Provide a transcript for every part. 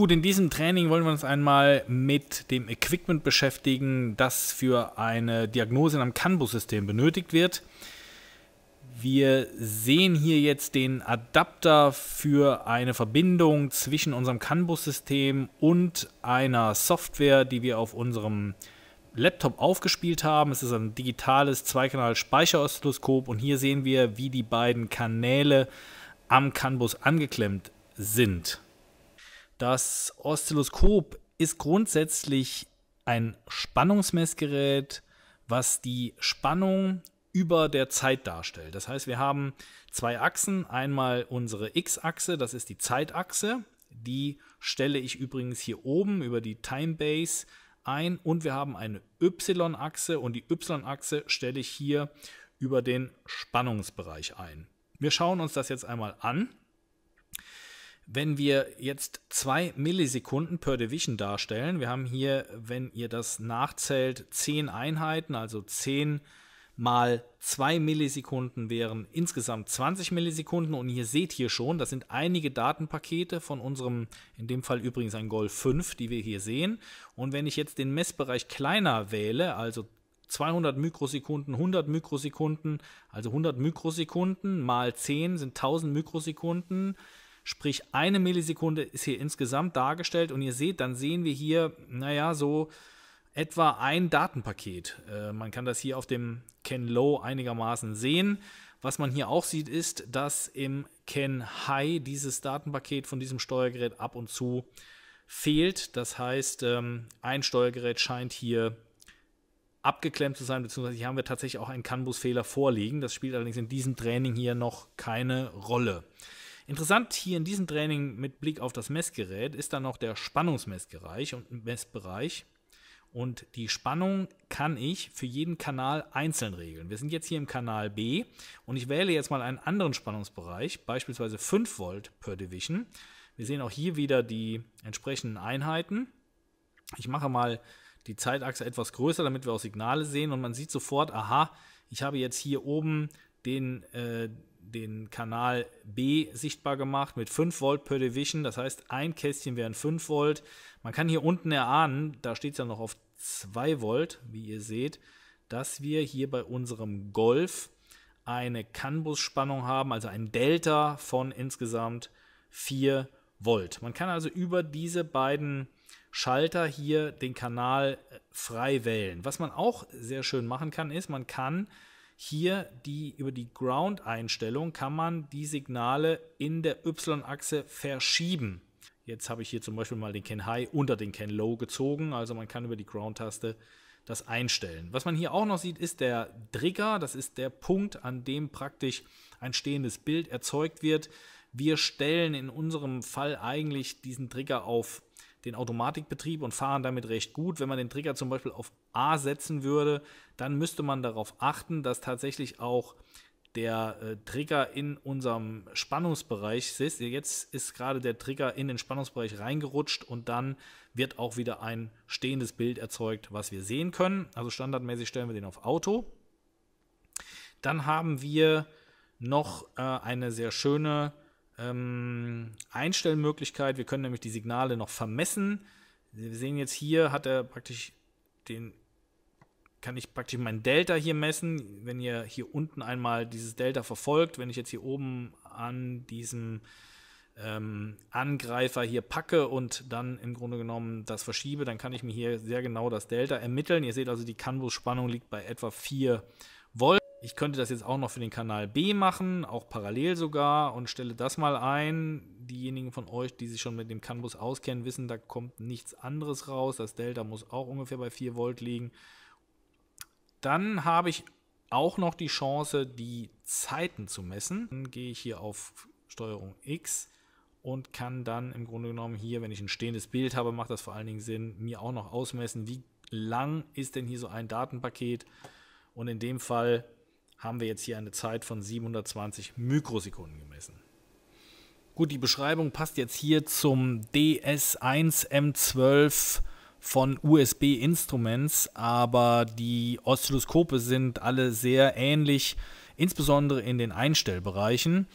Gut, in diesem Training wollen wir uns einmal mit dem Equipment beschäftigen, das für eine Diagnose am Canbus-System benötigt wird. Wir sehen hier jetzt den Adapter für eine Verbindung zwischen unserem Canbus-System und einer Software, die wir auf unserem Laptop aufgespielt haben. Es ist ein digitales Zweikanal-Speicheroszilloskop und hier sehen wir, wie die beiden Kanäle am Canbus angeklemmt sind. Das Oszilloskop ist grundsätzlich ein Spannungsmessgerät, was die Spannung über der Zeit darstellt. Das heißt, wir haben zwei Achsen. Einmal unsere X-Achse, das ist die Zeitachse. Die stelle ich übrigens hier oben über die Timebase ein. Und wir haben eine Y-Achse und die Y-Achse stelle ich hier über den Spannungsbereich ein. Wir schauen uns das jetzt einmal an. Wenn wir jetzt 2 Millisekunden per Division darstellen, wir haben hier, wenn ihr das nachzählt, 10 Einheiten, also 10 mal 2 Millisekunden wären insgesamt 20 Millisekunden. Und ihr seht hier schon, das sind einige Datenpakete von unserem, in dem Fall übrigens ein Golf 5, die wir hier sehen. Und wenn ich jetzt den Messbereich kleiner wähle, also 200 Mikrosekunden, 100 Mikrosekunden, also 100 Mikrosekunden mal 10 sind 1000 Mikrosekunden Sprich, eine Millisekunde ist hier insgesamt dargestellt und ihr seht, dann sehen wir hier, naja, so etwa ein Datenpaket. Äh, man kann das hier auf dem Ken Low einigermaßen sehen. Was man hier auch sieht, ist, dass im Ken High dieses Datenpaket von diesem Steuergerät ab und zu fehlt. Das heißt, ähm, ein Steuergerät scheint hier abgeklemmt zu sein, beziehungsweise hier haben wir tatsächlich auch einen can bus fehler vorliegen. Das spielt allerdings in diesem Training hier noch keine Rolle. Interessant hier in diesem Training mit Blick auf das Messgerät ist dann noch der Spannungsmessbereich und Messbereich. Und die Spannung kann ich für jeden Kanal einzeln regeln. Wir sind jetzt hier im Kanal B und ich wähle jetzt mal einen anderen Spannungsbereich, beispielsweise 5 Volt per Division. Wir sehen auch hier wieder die entsprechenden Einheiten. Ich mache mal die Zeitachse etwas größer, damit wir auch Signale sehen und man sieht sofort, aha, ich habe jetzt hier oben den, äh, den Kanal B sichtbar gemacht mit 5 Volt per Division. Das heißt, ein Kästchen wären 5 Volt. Man kann hier unten erahnen, da steht es ja noch auf 2 Volt, wie ihr seht, dass wir hier bei unserem Golf eine Canbus-Spannung haben, also ein Delta von insgesamt 4 Volt. Man kann also über diese beiden Schalter hier den Kanal frei wählen. Was man auch sehr schön machen kann, ist, man kann hier die, über die Ground-Einstellung kann man die Signale in der Y-Achse verschieben. Jetzt habe ich hier zum Beispiel mal den Ken High unter den Ken Low gezogen, also man kann über die Ground-Taste das einstellen. Was man hier auch noch sieht, ist der Trigger. Das ist der Punkt, an dem praktisch ein stehendes Bild erzeugt wird. Wir stellen in unserem Fall eigentlich diesen Trigger auf den Automatikbetrieb und fahren damit recht gut. Wenn man den Trigger zum Beispiel auf A setzen würde, dann müsste man darauf achten, dass tatsächlich auch der äh, Trigger in unserem Spannungsbereich sitzt. Jetzt ist gerade der Trigger in den Spannungsbereich reingerutscht und dann wird auch wieder ein stehendes Bild erzeugt, was wir sehen können. Also standardmäßig stellen wir den auf Auto. Dann haben wir noch äh, eine sehr schöne ähm, Einstellmöglichkeit. Wir können nämlich die Signale noch vermessen. Wir sehen jetzt hier, hat er praktisch den, kann ich praktisch mein Delta hier messen. Wenn ihr hier unten einmal dieses Delta verfolgt, wenn ich jetzt hier oben an diesem ähm, Angreifer hier packe und dann im Grunde genommen das verschiebe, dann kann ich mir hier sehr genau das Delta ermitteln. Ihr seht also, die Canvas-Spannung liegt bei etwa 4 ich könnte das jetzt auch noch für den Kanal B machen, auch parallel sogar, und stelle das mal ein. Diejenigen von euch, die sich schon mit dem Canbus auskennen, wissen, da kommt nichts anderes raus. Das Delta muss auch ungefähr bei 4 Volt liegen. Dann habe ich auch noch die Chance, die Zeiten zu messen. Dann gehe ich hier auf Steuerung X und kann dann im Grunde genommen hier, wenn ich ein stehendes Bild habe, macht das vor allen Dingen Sinn, mir auch noch ausmessen, wie lang ist denn hier so ein Datenpaket. Und in dem Fall haben wir jetzt hier eine Zeit von 720 Mikrosekunden gemessen. Gut, die Beschreibung passt jetzt hier zum DS1M12 von USB Instruments, aber die Oszilloskope sind alle sehr ähnlich, insbesondere in den Einstellbereichen.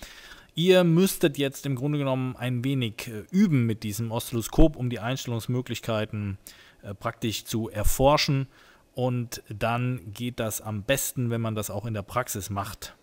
Ihr müsstet jetzt im Grunde genommen ein wenig äh, üben mit diesem Oszilloskop, um die Einstellungsmöglichkeiten äh, praktisch zu erforschen. Und dann geht das am besten, wenn man das auch in der Praxis macht.